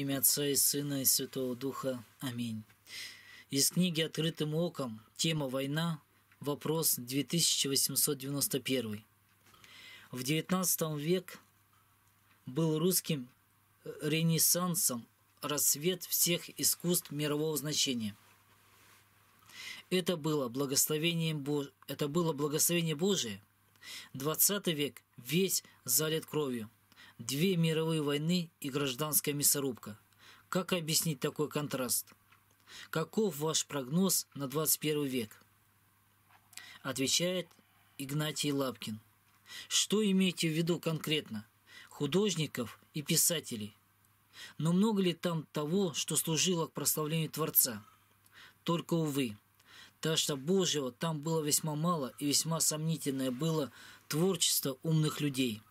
Имя Отца и Сына и Святого Духа. Аминь. Из книги «Открытым оком. Тема «Война. Вопрос 2891». В XIX век был русским э, ренессансом рассвет всех искусств мирового значения. Это было благословением Бож... Это было благословение Божие. XX век весь залит кровью две мировые войны и гражданская мясорубка. Как объяснить такой контраст? Каков ваш прогноз на 21 век? Отвечает Игнатий Лапкин. Что имеете в виду конкретно? Художников и писателей. Но много ли там того, что служило к прославлению Творца? Только, увы, Таша Божьего там было весьма мало и весьма сомнительное было творчество умных людей –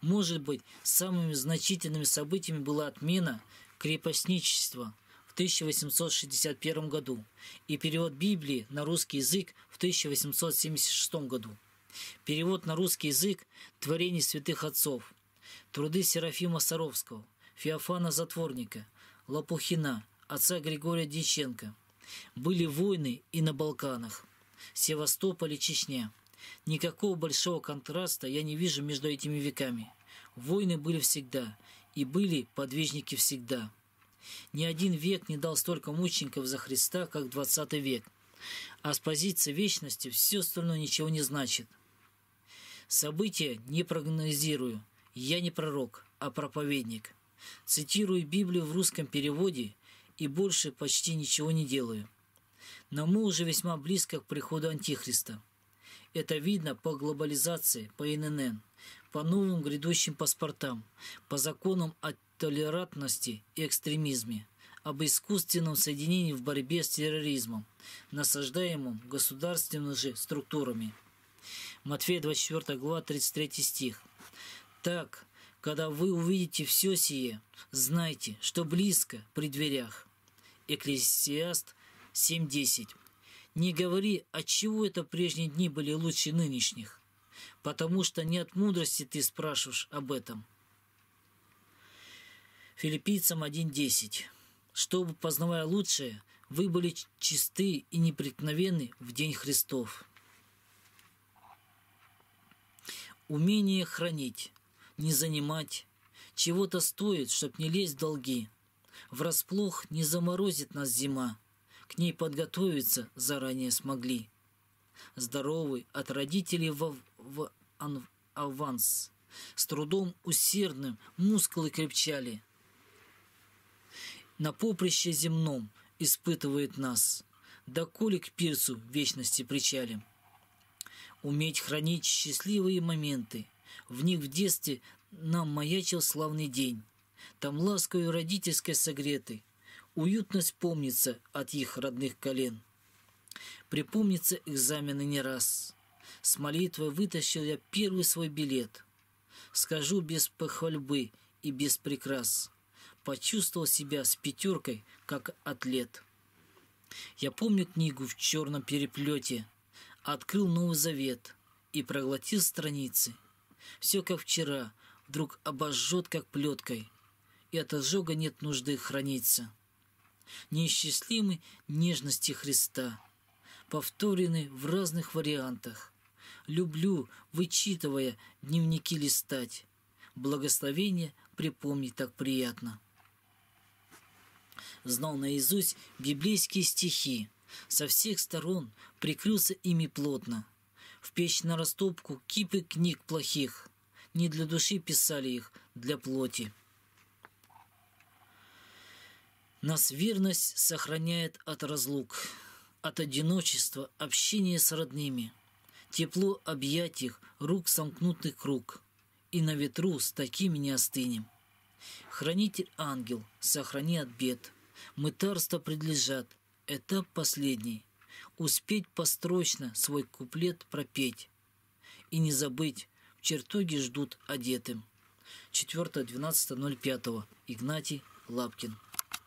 может быть, самыми значительными событиями была отмена крепостничества в 1861 году и перевод Библии на русский язык в 1876 году. Перевод на русский язык творений святых отцов, труды Серафима Саровского, Феофана Затворника, Лопухина, отца Григория Дьяченко. Были войны и на Балканах, Севастополе, Чечне. Никакого большого контраста я не вижу между этими веками. Войны были всегда, и были подвижники всегда. Ни один век не дал столько мучеников за Христа, как 20 век. А с позиции вечности все остальное ничего не значит. События не прогнозирую. Я не пророк, а проповедник. Цитирую Библию в русском переводе и больше почти ничего не делаю. Но мы уже весьма близко к приходу Антихриста. Это видно по глобализации, по ИНН, по новым грядущим паспортам, по законам о толерантности и экстремизме, об искусственном соединении в борьбе с терроризмом, насаждаемым государственными же структурами. Матфея 24 глава 33 стих. «Так, когда вы увидите все сие, знайте, что близко при дверях». Экклесиаст 7.10. Не говори, а чего это прежние дни были лучше нынешних, потому что не от мудрости ты спрашиваешь об этом. Филиппийцам 1.10. Чтобы, познавая лучшее, вы были чисты и непреткновенны в день Христов. Умение хранить, не занимать, чего-то стоит, чтоб не лезть в долги. Врасплох не заморозит нас зима, к ней подготовиться заранее смогли. Здоровый от родителей в, в ан, аванс. С трудом усердным мускулы крепчали. На поприще земном испытывает нас. Доколе к пирсу вечности причалим. Уметь хранить счастливые моменты. В них в детстве нам маячил славный день. Там ласкою родительской согретый Уютность помнится от их родных колен. Припомнится экзамены не раз. С молитвой вытащил я первый свой билет. Скажу без похвальбы и без прикрас. Почувствовал себя с пятеркой, как атлет. Я помню книгу в черном переплете. Открыл Новый Завет и проглотил страницы. Все как вчера, вдруг обожжет, как плеткой. И от ожога нет нужды храниться неисчислимы нежности Христа, повторены в разных вариантах. Люблю, вычитывая, дневники листать. Благословение припомнить так приятно. Знал наизусть библейские стихи. Со всех сторон прикрылся ими плотно. В печь на растопку кипы книг плохих. Не для души писали их, для плоти. Нас верность сохраняет от разлук, от одиночества, общения с родными, тепло объятий, рук сомкнутых круг, и на ветру с такими не остынем. Хранитель ангел, сохрани от бед, мытарства предлежат, этап последний, успеть построчно свой куплет пропеть, и не забыть, в чертоге ждут одетым. 4.12.05. Игнатий Лапкин.